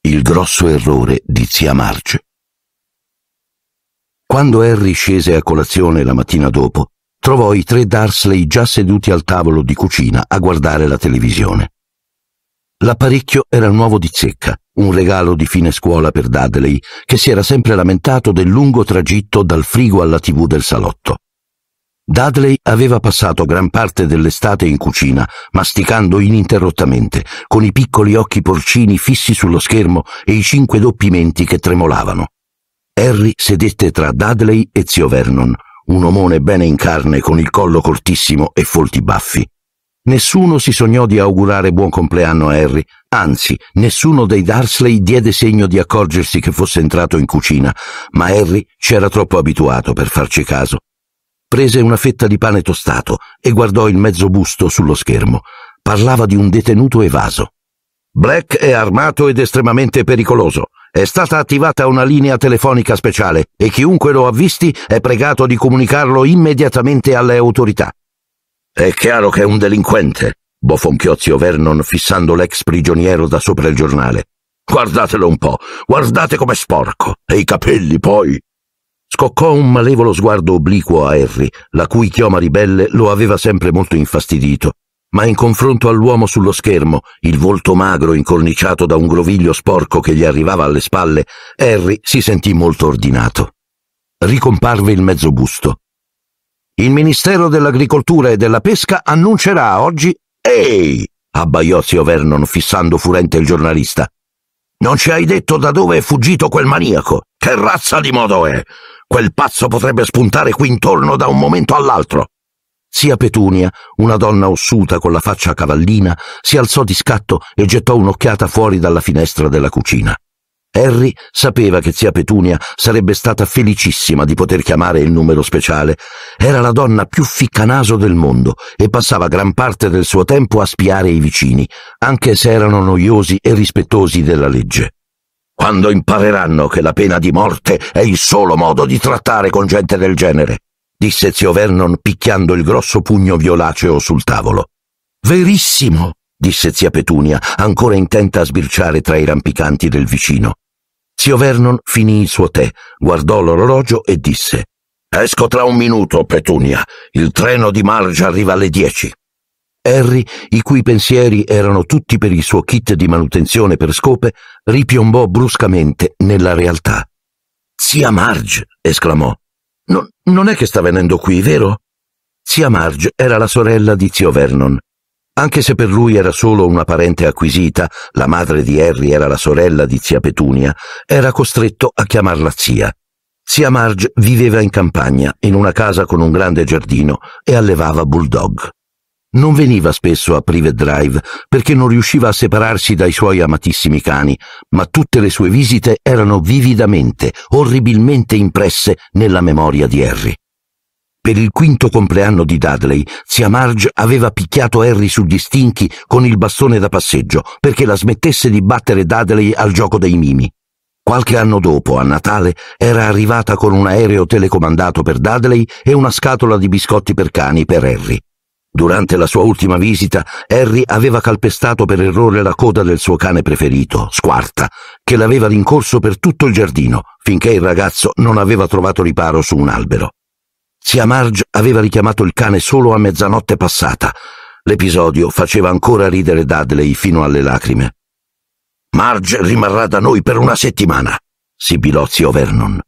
Il grosso errore di zia Marge. Quando Harry scese a colazione la mattina dopo, trovò i tre Darsley già seduti al tavolo di cucina a guardare la televisione. L'apparecchio era nuovo di zecca, un regalo di fine scuola per Dudley, che si era sempre lamentato del lungo tragitto dal frigo alla tv del salotto. Dudley aveva passato gran parte dell'estate in cucina, masticando ininterrottamente, con i piccoli occhi porcini fissi sullo schermo e i cinque doppi menti che tremolavano. Harry sedette tra Dudley e zio Vernon, un omone bene in carne con il collo cortissimo e folti baffi. Nessuno si sognò di augurare buon compleanno a Harry, anzi, nessuno dei Darsley diede segno di accorgersi che fosse entrato in cucina, ma Harry c'era troppo abituato per farci caso. Prese una fetta di pane tostato e guardò il mezzo busto sullo schermo. Parlava di un detenuto evaso. Black è armato ed estremamente pericoloso. È stata attivata una linea telefonica speciale e chiunque lo ha visti è pregato di comunicarlo immediatamente alle autorità. È chiaro che è un delinquente, bofonchiò zio Vernon fissando l'ex prigioniero da sopra il giornale. Guardatelo un po', guardate com'è sporco, e i capelli poi scoccò un malevolo sguardo obliquo a Harry, la cui chioma ribelle lo aveva sempre molto infastidito, ma in confronto all'uomo sullo schermo, il volto magro incorniciato da un groviglio sporco che gli arrivava alle spalle, Harry si sentì molto ordinato. Ricomparve il mezzo busto. Il Ministero dell'Agricoltura e della Pesca annuncerà oggi... Ehi! abbaiò zio Vernon fissando furente il giornalista. Non ci hai detto da dove è fuggito quel maniaco? Che razza di modo è? Quel pazzo potrebbe spuntare qui intorno da un momento all'altro. Sia Petunia, una donna ossuta con la faccia cavallina, si alzò di scatto e gettò un'occhiata fuori dalla finestra della cucina. Harry sapeva che zia Petunia sarebbe stata felicissima di poter chiamare il numero speciale. Era la donna più ficcanaso del mondo e passava gran parte del suo tempo a spiare i vicini, anche se erano noiosi e rispettosi della legge quando impareranno che la pena di morte è il solo modo di trattare con gente del genere, disse zio Vernon picchiando il grosso pugno violaceo sul tavolo. Verissimo, disse zia Petunia, ancora intenta a sbirciare tra i rampicanti del vicino. Zio Vernon finì il suo tè, guardò l'orologio e disse Esco tra un minuto, Petunia. Il treno di Marge arriva alle dieci. Harry, i cui pensieri erano tutti per il suo kit di manutenzione per scope, ripiombò bruscamente nella realtà. Zia Marge! esclamò. No, non è che sta venendo qui, vero? Zia Marge era la sorella di zio Vernon. Anche se per lui era solo una parente acquisita, la madre di Harry era la sorella di zia Petunia, era costretto a chiamarla zia. Zia Marge viveva in campagna, in una casa con un grande giardino, e allevava bulldog. Non veniva spesso a Privet Drive perché non riusciva a separarsi dai suoi amatissimi cani, ma tutte le sue visite erano vividamente, orribilmente impresse nella memoria di Harry. Per il quinto compleanno di Dudley, zia Marge aveva picchiato Harry sugli stinchi con il bastone da passeggio perché la smettesse di battere Dudley al gioco dei mimi. Qualche anno dopo, a Natale, era arrivata con un aereo telecomandato per Dudley e una scatola di biscotti per cani per Harry. Durante la sua ultima visita, Harry aveva calpestato per errore la coda del suo cane preferito, Squarta, che l'aveva rincorso per tutto il giardino, finché il ragazzo non aveva trovato riparo su un albero. Sia Marge aveva richiamato il cane solo a mezzanotte passata. L'episodio faceva ancora ridere Dudley fino alle lacrime. Marge rimarrà da noi per una settimana, sibilò zio Vernon.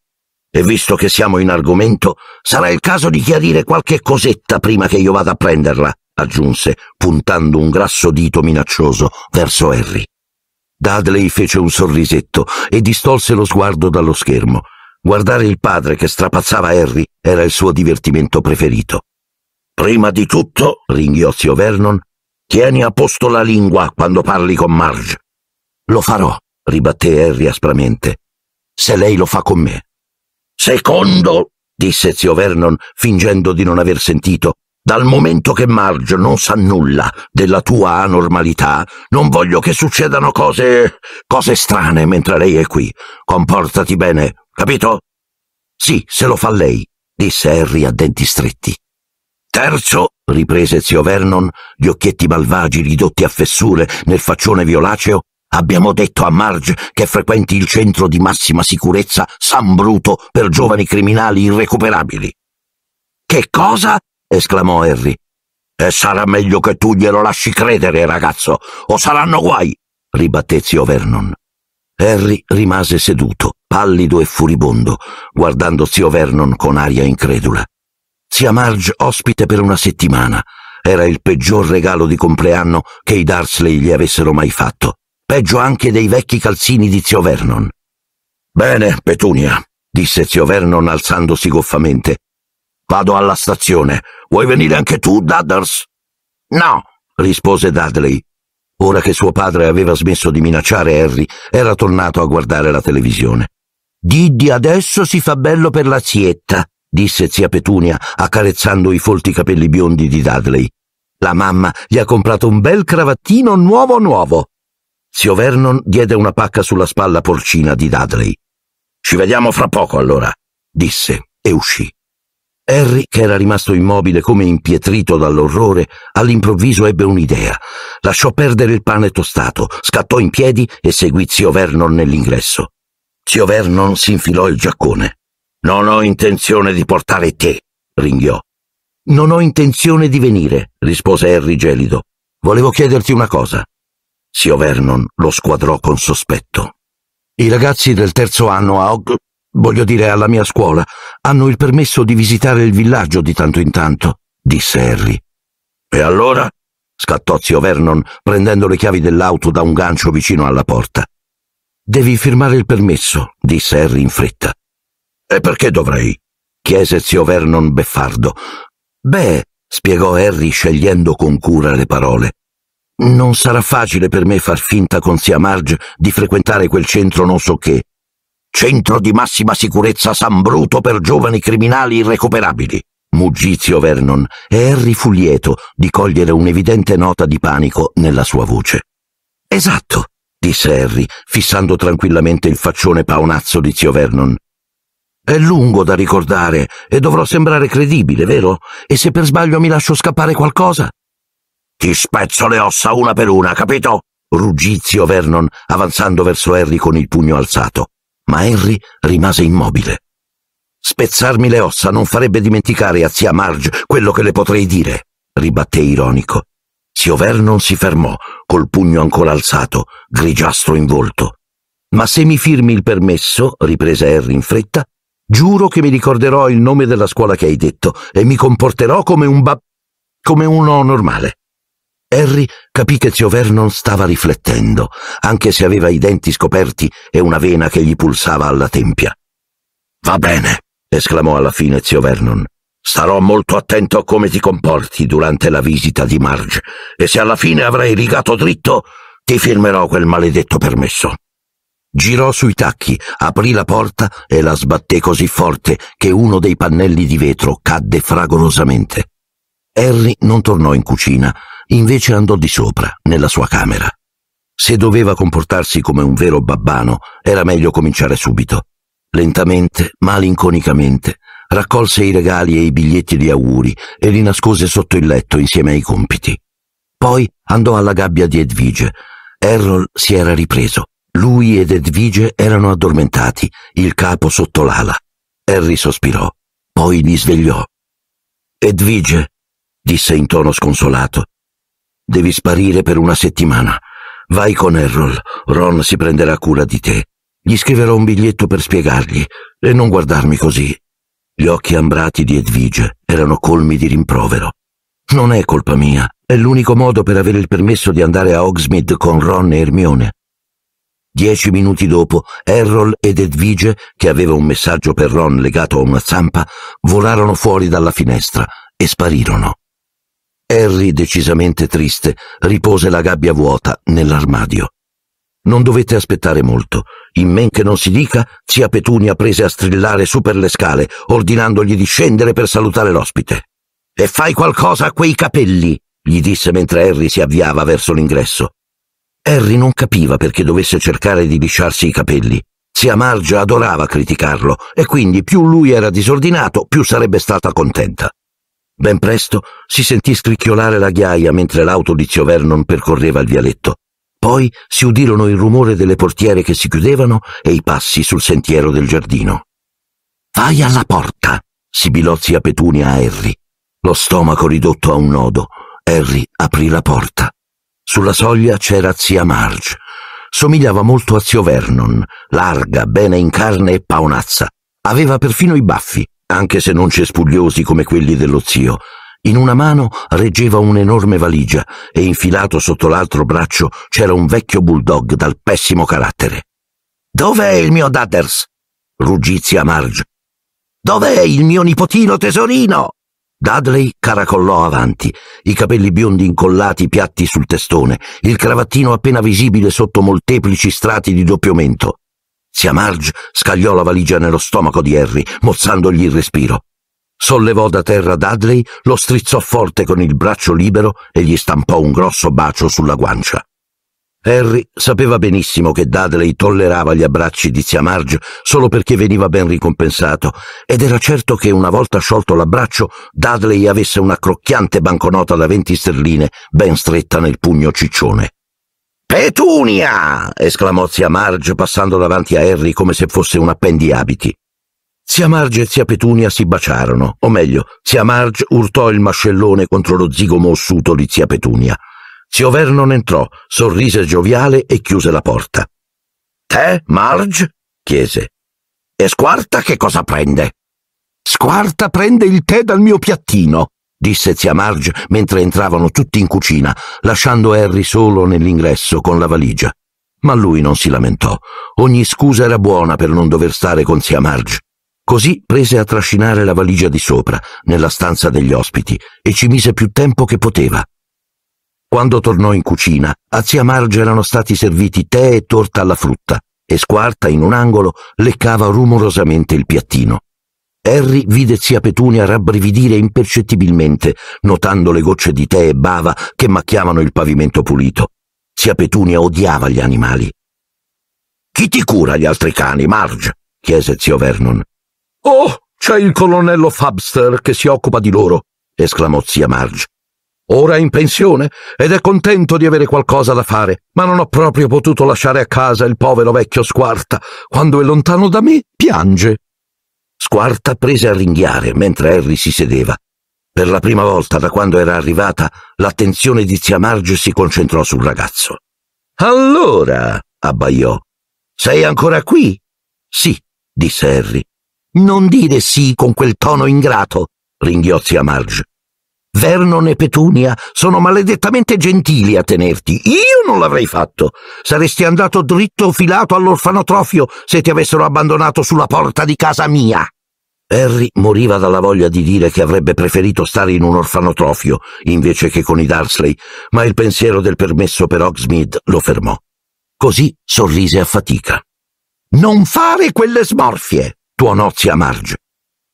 E visto che siamo in argomento, sarà il caso di chiarire qualche cosetta prima che io vada a prenderla, aggiunse, puntando un grasso dito minaccioso verso Harry. Dudley fece un sorrisetto e distolse lo sguardo dallo schermo. Guardare il padre che strapazzava Harry era il suo divertimento preferito. Prima di tutto, ringhiò zio Vernon, tieni a posto la lingua quando parli con Marge. Lo farò, ribatté Harry aspramente, se lei lo fa con me. Secondo, disse zio Vernon, fingendo di non aver sentito, dal momento che Marge non sa nulla della tua anormalità, non voglio che succedano cose. cose strane mentre lei è qui. Comportati bene, capito? Sì, se lo fa lei, disse Harry a denti stretti. Terzo, riprese zio Vernon, gli occhietti malvagi ridotti a fessure nel faccione violaceo, Abbiamo detto a Marge che frequenti il centro di massima sicurezza San Bruto per giovani criminali irrecuperabili. Che cosa? esclamò Harry. E sarà meglio che tu glielo lasci credere, ragazzo, o saranno guai, ribatté zio Vernon. Harry rimase seduto, pallido e furibondo, guardando zio Vernon con aria incredula. Zia Marge ospite per una settimana. Era il peggior regalo di compleanno che i Darsley gli avessero mai fatto peggio anche dei vecchi calzini di zio Vernon. Bene, Petunia, disse zio Vernon alzandosi goffamente. Vado alla stazione. Vuoi venire anche tu, Dadders? No, rispose Dudley. Ora che suo padre aveva smesso di minacciare Harry, era tornato a guardare la televisione. Diddy adesso si fa bello per la zietta, disse zia Petunia, accarezzando i folti capelli biondi di Dudley. La mamma gli ha comprato un bel cravattino nuovo nuovo. Zio Vernon diede una pacca sulla spalla porcina di Dudley. Ci vediamo fra poco allora, disse e uscì. Harry, che era rimasto immobile come impietrito dall'orrore, all'improvviso ebbe un'idea. Lasciò perdere il pane tostato, scattò in piedi e seguì zio Vernon nell'ingresso. Zio Vernon si infilò il giaccone. Non ho intenzione di portare te, ringhiò. Non ho intenzione di venire, rispose Harry gelido. Volevo chiederti una cosa. Zio Vernon lo squadrò con sospetto. I ragazzi del terzo anno a Og, voglio dire alla mia scuola, hanno il permesso di visitare il villaggio di tanto in tanto, disse Harry. E allora? scattò zio Vernon prendendo le chiavi dell'auto da un gancio vicino alla porta. Devi firmare il permesso, disse Harry in fretta. E perché dovrei? chiese zio Vernon beffardo. Beh, spiegò Harry scegliendo con cura le parole. Non sarà facile per me far finta con zia Marge di frequentare quel centro non so che. Centro di massima sicurezza San Bruto per giovani criminali irrecuperabili. Muggì zio Vernon e Harry fu lieto di cogliere un'evidente nota di panico nella sua voce. Esatto, disse Harry, fissando tranquillamente il faccione paonazzo di zio Vernon. È lungo da ricordare e dovrò sembrare credibile, vero? E se per sbaglio mi lascio scappare qualcosa? Ti spezzo le ossa una per una, capito? ruggì zio Vernon, avanzando verso Harry con il pugno alzato. Ma Harry rimase immobile. Spezzarmi le ossa non farebbe dimenticare a zia Marge quello che le potrei dire, ribatté ironico. Zio Vernon si fermò, col pugno ancora alzato, grigiastro in volto. Ma se mi firmi il permesso, riprese Harry in fretta, giuro che mi ricorderò il nome della scuola che hai detto e mi comporterò come un bab... come uno normale. Harry capì che zio Vernon stava riflettendo, anche se aveva i denti scoperti e una vena che gli pulsava alla tempia. Va bene, esclamò alla fine zio Vernon. Starò molto attento a come ti comporti durante la visita di Marge e se alla fine avrai rigato dritto, ti firmerò quel maledetto permesso. Girò sui tacchi, aprì la porta e la sbatté così forte che uno dei pannelli di vetro cadde fragorosamente. Harry non tornò in cucina, invece andò di sopra, nella sua camera. Se doveva comportarsi come un vero babbano, era meglio cominciare subito. Lentamente, malinconicamente, raccolse i regali e i biglietti di auguri e li nascose sotto il letto insieme ai compiti. Poi andò alla gabbia di Edvige. Errol si era ripreso. Lui ed Edvige erano addormentati, il capo sotto l'ala. Harry sospirò, poi li svegliò. Edvige, disse in tono sconsolato, Devi sparire per una settimana. Vai con Errol. Ron si prenderà cura di te. Gli scriverò un biglietto per spiegargli. E non guardarmi così. Gli occhi ambrati di Edvige erano colmi di rimprovero. Non è colpa mia. È l'unico modo per avere il permesso di andare a Hogsmeade con Ron e Hermione. Dieci minuti dopo, Errol ed Edvige, che aveva un messaggio per Ron legato a una zampa, volarono fuori dalla finestra e sparirono. Harry, decisamente triste, ripose la gabbia vuota nell'armadio. Non dovette aspettare molto. In men che non si dica, zia Petunia prese a strillare su per le scale, ordinandogli di scendere per salutare l'ospite. E fai qualcosa a quei capelli! gli disse mentre Harry si avviava verso l'ingresso. Harry non capiva perché dovesse cercare di lisciarsi i capelli. Zia Margia adorava criticarlo e quindi più lui era disordinato, più sarebbe stata contenta. Ben presto si sentì scricchiolare la ghiaia mentre l'auto di zio Vernon percorreva il vialetto. Poi si udirono il rumore delle portiere che si chiudevano e i passi sul sentiero del giardino. Vai alla porta, sibilò zia Petunia a Harry. Lo stomaco ridotto a un nodo, Harry aprì la porta. Sulla soglia c'era zia Marge. Somigliava molto a zio Vernon, larga, bene in carne e paonazza. Aveva perfino i baffi anche se non cespugliosi come quelli dello zio. In una mano reggeva un'enorme valigia e infilato sotto l'altro braccio c'era un vecchio bulldog dal pessimo carattere. Dov'è il mio Dadders? ruggì zia Marge. Dov'è il mio nipotino tesorino? Dudley caracollò avanti, i capelli biondi incollati piatti sul testone, il cravattino appena visibile sotto molteplici strati di doppio mento. Zia Marge scagliò la valigia nello stomaco di Harry, mozzandogli il respiro. Sollevò da terra Dudley, lo strizzò forte con il braccio libero e gli stampò un grosso bacio sulla guancia. Harry sapeva benissimo che Dudley tollerava gli abbracci di zia Marge solo perché veniva ben ricompensato, ed era certo che una volta sciolto l'abbraccio, Dudley avesse una crocchiante banconota da venti sterline ben stretta nel pugno ciccione. Petunia! esclamò zia Marge passando davanti a Harry come se fosse un appendiabiti. Zia Marge e zia Petunia si baciarono, o meglio, zia Marge urtò il mascellone contro lo zigomo ossuto di zia Petunia. Zio Vernon entrò, sorrise gioviale e chiuse la porta. Te, Marge? chiese. E Squarta che cosa prende? Squarta prende il tè dal mio piattino, disse zia Marge mentre entravano tutti in cucina, lasciando Harry solo nell'ingresso con la valigia. Ma lui non si lamentò. Ogni scusa era buona per non dover stare con zia Marge. Così prese a trascinare la valigia di sopra, nella stanza degli ospiti, e ci mise più tempo che poteva. Quando tornò in cucina, a zia Marge erano stati serviti tè e torta alla frutta, e squarta in un angolo leccava rumorosamente il piattino. Harry vide zia Petunia rabbrividire impercettibilmente, notando le gocce di tè e bava che macchiavano il pavimento pulito. Zia Petunia odiava gli animali. Chi ti cura gli altri cani, Marge? chiese zio Vernon. Oh, c'è il colonnello Fabster che si occupa di loro, esclamò zia Marge. Ora è in pensione ed è contento di avere qualcosa da fare, ma non ho proprio potuto lasciare a casa il povero vecchio Squarta. Quando è lontano da me, piange. Squarta prese a ringhiare mentre Harry si sedeva. Per la prima volta da quando era arrivata, l'attenzione di zia Marge si concentrò sul ragazzo. Allora, abbaiò. Sei ancora qui? Sì, disse Harry. Non dire sì con quel tono ingrato, ringhiò zia Marge. Vernon e Petunia sono maledettamente gentili a tenerti. Io non l'avrei fatto. Saresti andato dritto filato all'orfanotrofio se ti avessero abbandonato sulla porta di casa mia. Harry moriva dalla voglia di dire che avrebbe preferito stare in un orfanotrofio invece che con i Darsley, ma il pensiero del permesso per Hogsmeade lo fermò. Così sorrise a fatica. Non fare quelle smorfie, tuonò zia Marge.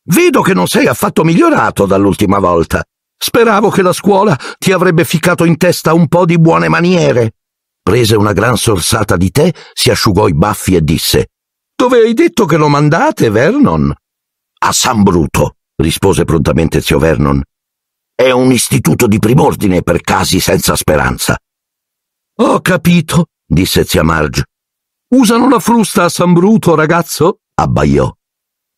Vedo che non sei affatto migliorato dall'ultima volta. Speravo che la scuola ti avrebbe ficcato in testa un po' di buone maniere. Prese una gran sorsata di tè, si asciugò i baffi e disse Dove hai detto che lo mandate, Vernon? A San Bruto, rispose prontamente zio Vernon. È un istituto di prim'ordine per casi senza speranza. Ho capito, disse zia Marge. Usano la frusta a San Bruto, ragazzo? abbaiò.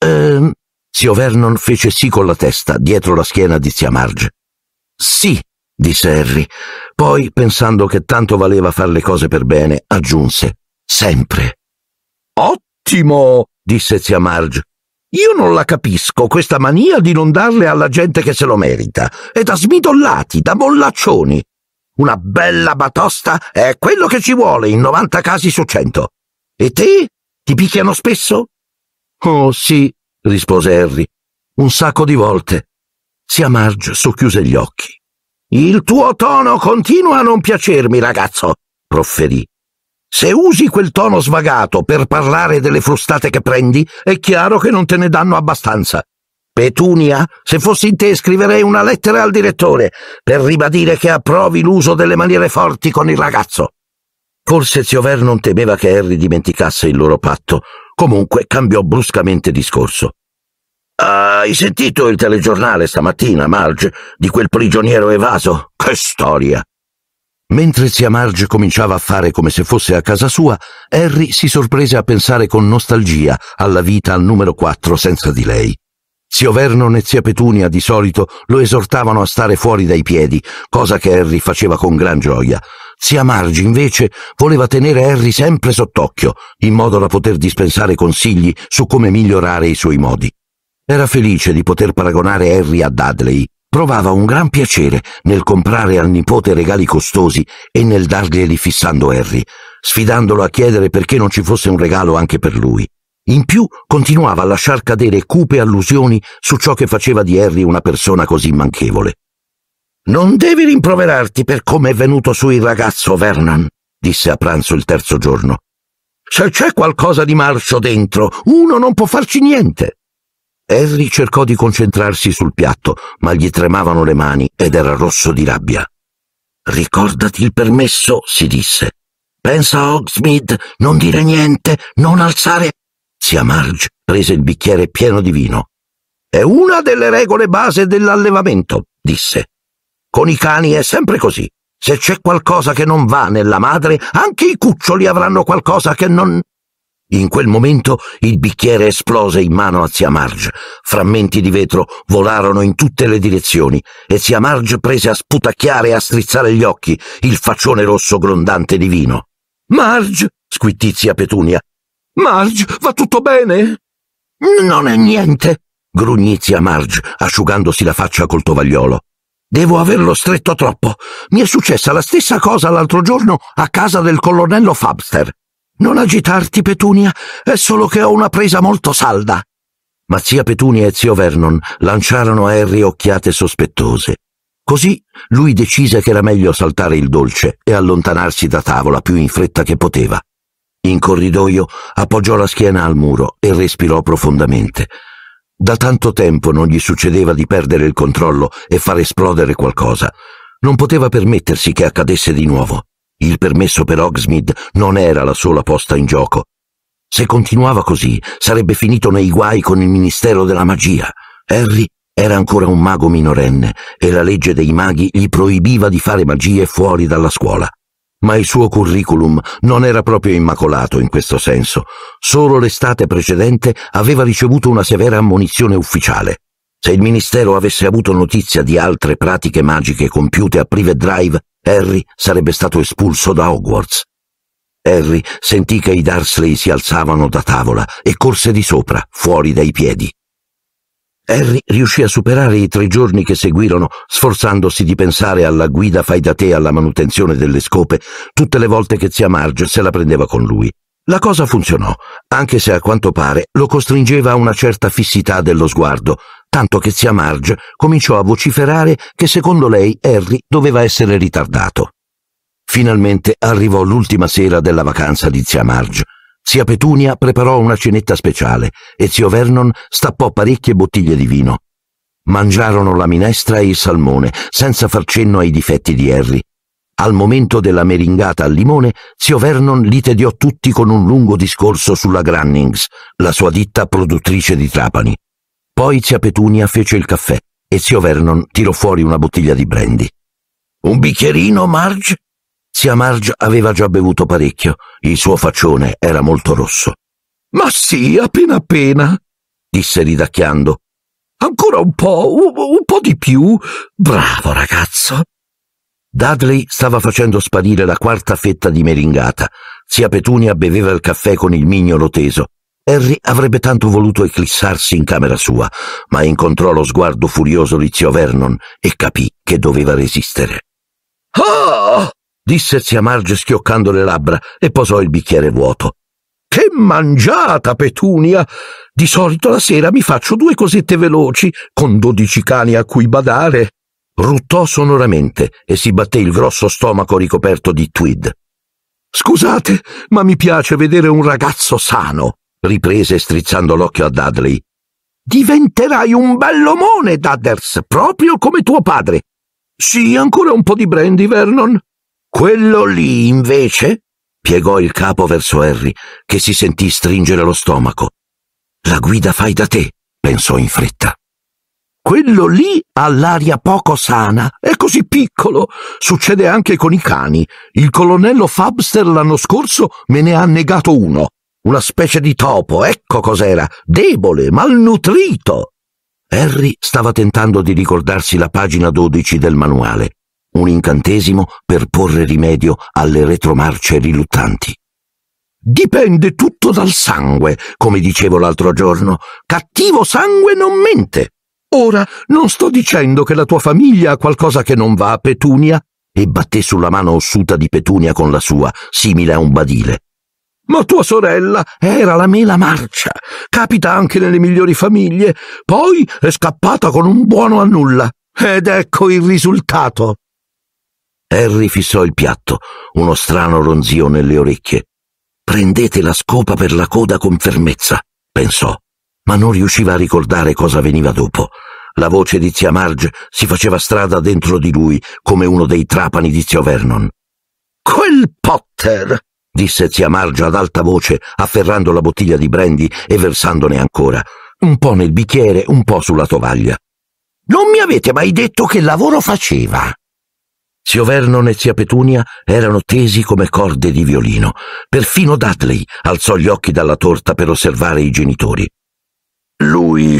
Ehm, Zio Vernon fece sì con la testa, dietro la schiena di zia Marge. Sì, disse Harry. Poi, pensando che tanto valeva far le cose per bene, aggiunse sempre. Ottimo, disse zia Marge. Io non la capisco, questa mania di non darle alla gente che se lo merita. È da smidollati, da mollaccioni. Una bella batosta è quello che ci vuole in 90 casi su 100. E te? Ti picchiano spesso? Oh sì, rispose Harry. Un sacco di volte. Sia Marge socchiuse gli occhi. Il tuo tono continua a non piacermi, ragazzo, profferì. Se usi quel tono svagato per parlare delle frustate che prendi, è chiaro che non te ne danno abbastanza. Petunia, se fossi in te scriverei una lettera al direttore per ribadire che approvi l'uso delle maniere forti con il ragazzo. Forse zio Ver non temeva che Harry dimenticasse il loro patto, Comunque cambiò bruscamente discorso. Hai sentito il telegiornale stamattina, Marge, di quel prigioniero evaso? Che storia! Mentre zia Marge cominciava a fare come se fosse a casa sua, Harry si sorprese a pensare con nostalgia alla vita al numero 4 senza di lei. Zio Vernon e zia Petunia di solito lo esortavano a stare fuori dai piedi, cosa che Harry faceva con gran gioia, sia Margi, invece, voleva tenere Harry sempre sott'occhio, in modo da poter dispensare consigli su come migliorare i suoi modi. Era felice di poter paragonare Harry a Dudley, provava un gran piacere nel comprare al nipote regali costosi e nel darglieli fissando Harry, sfidandolo a chiedere perché non ci fosse un regalo anche per lui. In più continuava a lasciar cadere cupe allusioni su ciò che faceva di Harry una persona così manchevole. Non devi rimproverarti per come è venuto su il ragazzo Vernon, disse a pranzo il terzo giorno. Se c'è qualcosa di marcio dentro, uno non può farci niente. Harry cercò di concentrarsi sul piatto, ma gli tremavano le mani ed era rosso di rabbia. Ricordati il permesso, si disse. Pensa a Hogsmeade, non dire niente, non alzare. Zia Marge prese il bicchiere pieno di vino. È una delle regole base dell'allevamento, disse. Con i cani è sempre così. Se c'è qualcosa che non va nella madre, anche i cuccioli avranno qualcosa che non... In quel momento il bicchiere esplose in mano a zia Marge. Frammenti di vetro volarono in tutte le direzioni e zia Marge prese a sputacchiare e a strizzare gli occhi, il faccione rosso grondante di vino. Marge, squittì zia Petunia. Marge, va tutto bene? Non è niente, grugnì zia Marge, asciugandosi la faccia col tovagliolo. Devo averlo stretto troppo. Mi è successa la stessa cosa l'altro giorno a casa del colonnello Fabster. Non agitarti, Petunia, è solo che ho una presa molto salda. Ma zia Petunia e zio Vernon lanciarono a Harry occhiate sospettose. Così lui decise che era meglio saltare il dolce e allontanarsi da tavola più in fretta che poteva. In corridoio appoggiò la schiena al muro e respirò profondamente. Da tanto tempo non gli succedeva di perdere il controllo e far esplodere qualcosa. Non poteva permettersi che accadesse di nuovo. Il permesso per Hogsmeade non era la sola posta in gioco. Se continuava così, sarebbe finito nei guai con il Ministero della Magia. Harry era ancora un mago minorenne e la legge dei maghi gli proibiva di fare magie fuori dalla scuola ma il suo curriculum non era proprio immacolato in questo senso. Solo l'estate precedente aveva ricevuto una severa ammonizione ufficiale. Se il Ministero avesse avuto notizia di altre pratiche magiche compiute a Prive Drive, Harry sarebbe stato espulso da Hogwarts. Harry sentì che i Darsley si alzavano da tavola e corse di sopra, fuori dai piedi. Harry riuscì a superare i tre giorni che seguirono, sforzandosi di pensare alla guida fai da te alla manutenzione delle scope tutte le volte che zia Marge se la prendeva con lui. La cosa funzionò, anche se a quanto pare lo costringeva a una certa fissità dello sguardo, tanto che zia Marge cominciò a vociferare che secondo lei Harry doveva essere ritardato. Finalmente arrivò l'ultima sera della vacanza di zia Marge. Zia Petunia preparò una cenetta speciale e zio Vernon stappò parecchie bottiglie di vino. Mangiarono la minestra e il salmone, senza far cenno ai difetti di Harry. Al momento della meringata al limone, zio Vernon li tediò tutti con un lungo discorso sulla Grannings, la sua ditta produttrice di trapani. Poi zia Petunia fece il caffè e zio Vernon tirò fuori una bottiglia di brandy. Un bicchierino, Marge? Zia Marge aveva già bevuto parecchio, il suo faccione era molto rosso. Ma sì, appena appena, disse ridacchiando. Ancora un po', un, un po' di più. Bravo ragazzo. Dudley stava facendo sparire la quarta fetta di meringata. Zia Petunia beveva il caffè con il mignolo teso. Harry avrebbe tanto voluto eclissarsi in camera sua, ma incontrò lo sguardo furioso di zio Vernon e capì che doveva resistere. Ah! disse zia Marge schioccando le labbra e posò il bicchiere vuoto. Che mangiata, Petunia! Di solito la sera mi faccio due cosette veloci, con dodici cani a cui badare. Ruttò sonoramente e si batté il grosso stomaco ricoperto di tweed. Scusate, ma mi piace vedere un ragazzo sano, riprese strizzando l'occhio a Dudley. Diventerai un bell'omone, Dudders, proprio come tuo padre. Sì, ancora un po' di brandy, Vernon. Quello lì, invece, piegò il capo verso Harry, che si sentì stringere lo stomaco. La guida fai da te, pensò in fretta. Quello lì ha l'aria poco sana, è così piccolo. Succede anche con i cani. Il colonnello Fabster l'anno scorso me ne ha negato uno. Una specie di topo, ecco cos'era, debole, malnutrito. Harry stava tentando di ricordarsi la pagina 12 del manuale un incantesimo per porre rimedio alle retromarce riluttanti. Dipende tutto dal sangue, come dicevo l'altro giorno. Cattivo sangue non mente. Ora non sto dicendo che la tua famiglia ha qualcosa che non va a Petunia, e batté sulla mano ossuta di Petunia con la sua, simile a un badile. Ma tua sorella era la mela marcia. Capita anche nelle migliori famiglie. Poi è scappata con un buono a nulla. Ed ecco il risultato. Harry fissò il piatto, uno strano ronzio nelle orecchie. Prendete la scopa per la coda con fermezza, pensò, ma non riusciva a ricordare cosa veniva dopo. La voce di zia Marge si faceva strada dentro di lui come uno dei trapani di zio Vernon. Quel Potter! disse zia Marge ad alta voce, afferrando la bottiglia di brandy e versandone ancora, un po' nel bicchiere, un po' sulla tovaglia. Non mi avete mai detto che lavoro faceva. Zio Vernon e zia Petunia erano tesi come corde di violino. Perfino Dudley alzò gli occhi dalla torta per osservare i genitori. Lui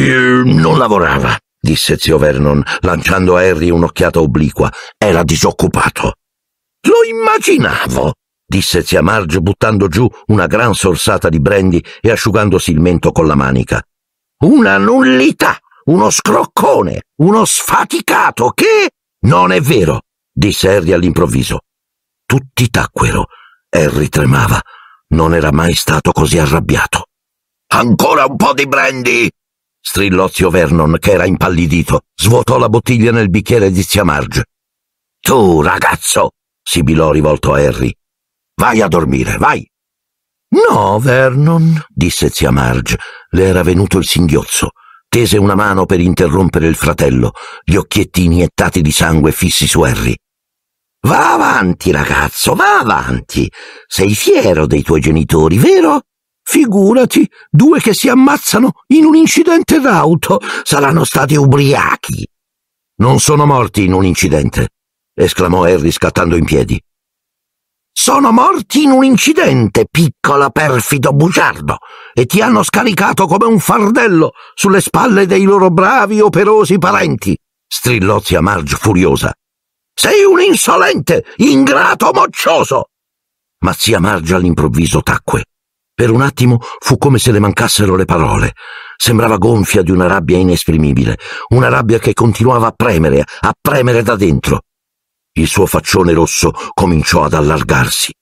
non lavorava, disse zio Vernon, lanciando a Harry un'occhiata obliqua. Era disoccupato. Lo immaginavo, disse zia Marge buttando giù una gran sorsata di brandy e asciugandosi il mento con la manica. Una nullità, uno scroccone, uno sfaticato che... Non è vero, disse Harry all'improvviso. Tutti tacquero. Harry tremava. Non era mai stato così arrabbiato. Ancora un po' di brandy! strillò zio Vernon, che era impallidito. Svuotò la bottiglia nel bicchiere di zia Marge. Tu, ragazzo! sibilò rivolto a Harry. Vai a dormire, vai! No, Vernon, disse zia Marge. Le era venuto il singhiozzo. Tese una mano per interrompere il fratello, gli occhietti iniettati di sangue fissi su Harry. Va avanti, ragazzo, va avanti. Sei fiero dei tuoi genitori, vero? Figurati, due che si ammazzano in un incidente d'auto saranno stati ubriachi. Non sono morti in un incidente, esclamò Harry scattando in piedi. Sono morti in un incidente, piccolo perfido bugiardo, e ti hanno scaricato come un fardello sulle spalle dei loro bravi operosi parenti, strillò zia Marge furiosa. Sei un insolente, ingrato, moccioso! Ma zia Margia all'improvviso tacque. Per un attimo fu come se le mancassero le parole. Sembrava gonfia di una rabbia inesprimibile, una rabbia che continuava a premere, a premere da dentro. Il suo faccione rosso cominciò ad allargarsi.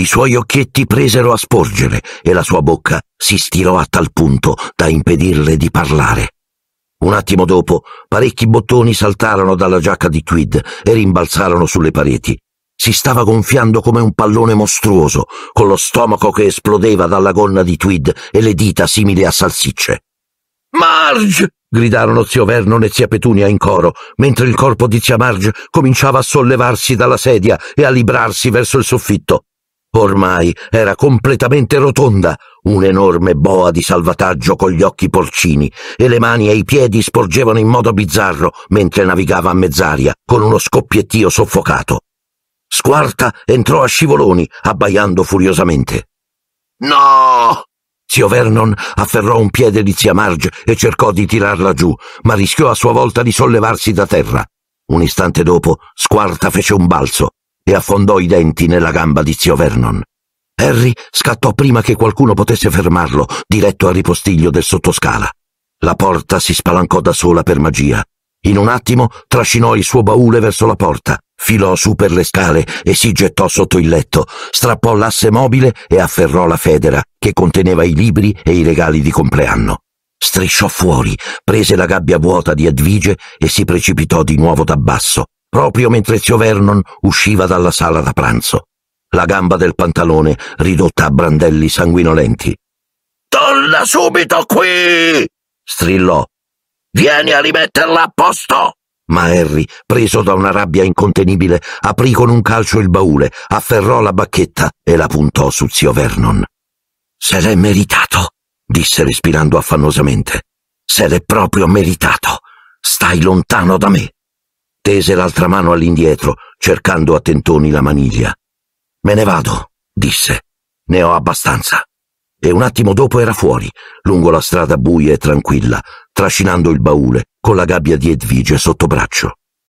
I suoi occhietti presero a sporgere e la sua bocca si stirò a tal punto da impedirle di parlare. Un attimo dopo, parecchi bottoni saltarono dalla giacca di Tweed e rimbalzarono sulle pareti. Si stava gonfiando come un pallone mostruoso, con lo stomaco che esplodeva dalla gonna di Tweed e le dita simili a salsicce. Marge! gridarono zio Vernon e zia Petunia in coro, mentre il corpo di zia Marge cominciava a sollevarsi dalla sedia e a librarsi verso il soffitto. Ormai era completamente rotonda, un'enorme boa di salvataggio con gli occhi porcini, e le mani e i piedi sporgevano in modo bizzarro mentre navigava a mezz'aria, con uno scoppiettio soffocato. Squarta entrò a scivoloni, abbaiando furiosamente. No! Zio Vernon afferrò un piede di zia Marge e cercò di tirarla giù, ma rischiò a sua volta di sollevarsi da terra. Un istante dopo, Squarta fece un balzo, e affondò i denti nella gamba di zio Vernon. Harry scattò prima che qualcuno potesse fermarlo, diretto al ripostiglio del sottoscala. La porta si spalancò da sola per magia. In un attimo trascinò il suo baule verso la porta, filò su per le scale e si gettò sotto il letto, strappò l'asse mobile e afferrò la federa che conteneva i libri e i regali di compleanno. Strisciò fuori, prese la gabbia vuota di Edvige e si precipitò di nuovo da basso proprio mentre zio Vernon usciva dalla sala da pranzo, la gamba del pantalone ridotta a brandelli sanguinolenti. Torna subito qui! strillò. Vieni a rimetterla a posto! Ma Harry, preso da una rabbia incontenibile, aprì con un calcio il baule, afferrò la bacchetta e la puntò su zio Vernon. Se l'è meritato, disse respirando affannosamente. Se l'è proprio meritato. Stai lontano da me. Tese l'altra mano all'indietro, cercando a tentoni la maniglia. Me ne vado, disse. Ne ho abbastanza. E un attimo dopo era fuori, lungo la strada buia e tranquilla, trascinando il baule con la gabbia di Edvige sotto braccio.